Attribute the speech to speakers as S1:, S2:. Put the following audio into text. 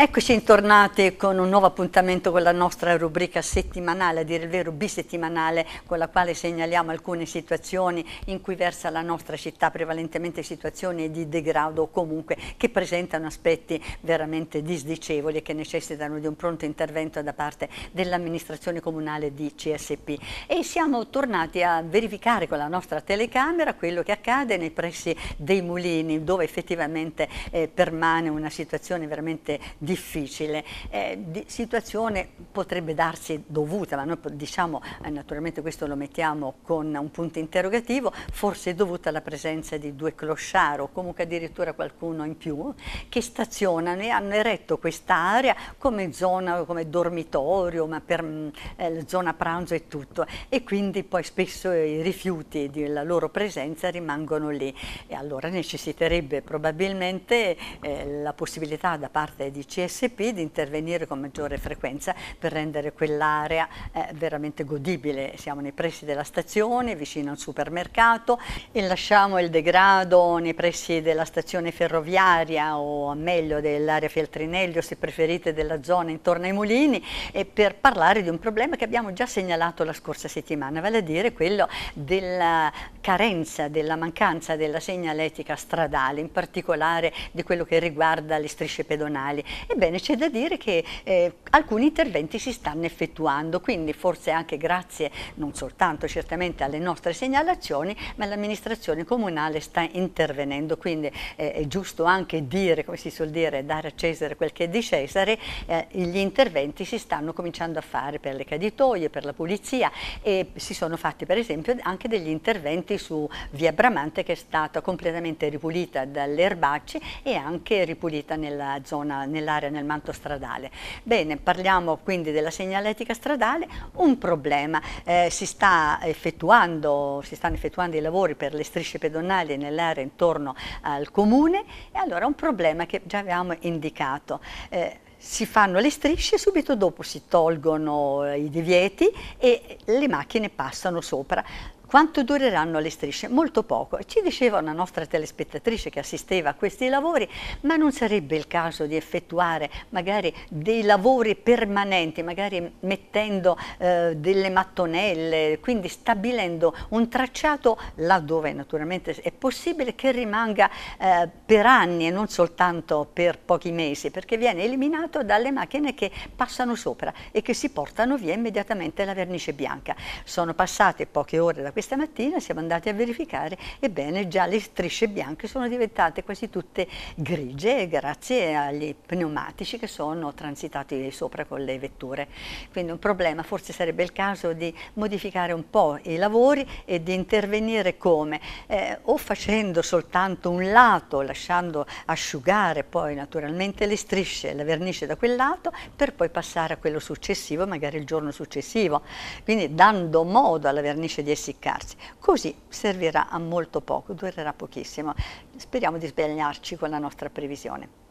S1: Eccoci intornati con un nuovo appuntamento con la nostra rubrica settimanale, a dire il vero bisettimanale, con la quale segnaliamo alcune situazioni in cui versa la nostra città, prevalentemente situazioni di degrado o comunque che presentano aspetti veramente disdicevoli e che necessitano di un pronto intervento da parte dell'amministrazione comunale di CSP. E siamo tornati a verificare con la nostra telecamera quello che accade nei pressi dei mulini, dove effettivamente eh, permane una situazione veramente disdicevole difficile. Eh, di situazione potrebbe darsi dovuta, ma noi diciamo, eh, naturalmente questo lo mettiamo con un punto interrogativo, forse dovuta alla presenza di due clochard o comunque addirittura qualcuno in più, che stazionano e hanno eretto quest'area come zona, come dormitorio, ma per mm, eh, zona pranzo e tutto. E quindi poi spesso i rifiuti della loro presenza rimangono lì. E allora necessiterebbe probabilmente eh, la possibilità da parte di cittadini CSP di intervenire con maggiore frequenza per rendere quell'area eh, veramente godibile. Siamo nei pressi della stazione, vicino al supermercato e lasciamo il degrado nei pressi della stazione ferroviaria o meglio dell'area Feltrinelli o se preferite della zona intorno ai mulini e per parlare di un problema che abbiamo già segnalato la scorsa settimana, vale a dire quello della carenza, della mancanza della segnaletica stradale, in particolare di quello che riguarda le strisce pedonali Ebbene, c'è da dire che eh, alcuni interventi si stanno effettuando, quindi forse anche grazie non soltanto certamente alle nostre segnalazioni, ma l'amministrazione comunale sta intervenendo, quindi eh, è giusto anche dire, come si suol dire, dare a Cesare quel che è di Cesare, eh, gli interventi si stanno cominciando a fare per le caditoie, per la pulizia e si sono fatti per esempio anche degli interventi su via Bramante che è stata completamente ripulita dalle erbacce e anche ripulita nella zona, nell'area segnalare nel manto stradale. Bene, parliamo quindi della segnaletica stradale, un problema, eh, si, sta effettuando, si stanno effettuando i lavori per le strisce pedonali nell'area intorno al comune e allora un problema che già avevamo indicato. Eh, si fanno le strisce e subito dopo si tolgono eh, i divieti e le macchine passano sopra. Quanto dureranno le strisce? Molto poco. Ci diceva una nostra telespettatrice che assisteva a questi lavori, ma non sarebbe il caso di effettuare magari dei lavori permanenti, magari mettendo eh, delle mattonelle, quindi stabilendo un tracciato laddove naturalmente è possibile che rimanga eh, per anni e non soltanto per pochi mesi, perché viene eliminato dalle macchine che passano sopra e che si portano via immediatamente la vernice bianca. Sono passate poche ore da questa mattina siamo andati a verificare, ebbene già le strisce bianche sono diventate quasi tutte grigie grazie agli pneumatici che sono transitati sopra con le vetture. Quindi un problema, forse sarebbe il caso di modificare un po' i lavori e di intervenire come? Eh, o facendo soltanto un lato, lasciando asciugare poi naturalmente le strisce, la vernice da quel lato, per poi passare a quello successivo, magari il giorno successivo. Quindi dando modo alla vernice di essiccare scarsi. Così servirà a molto poco, durerà pochissimo. Speriamo di sbagliarci con la nostra previsione.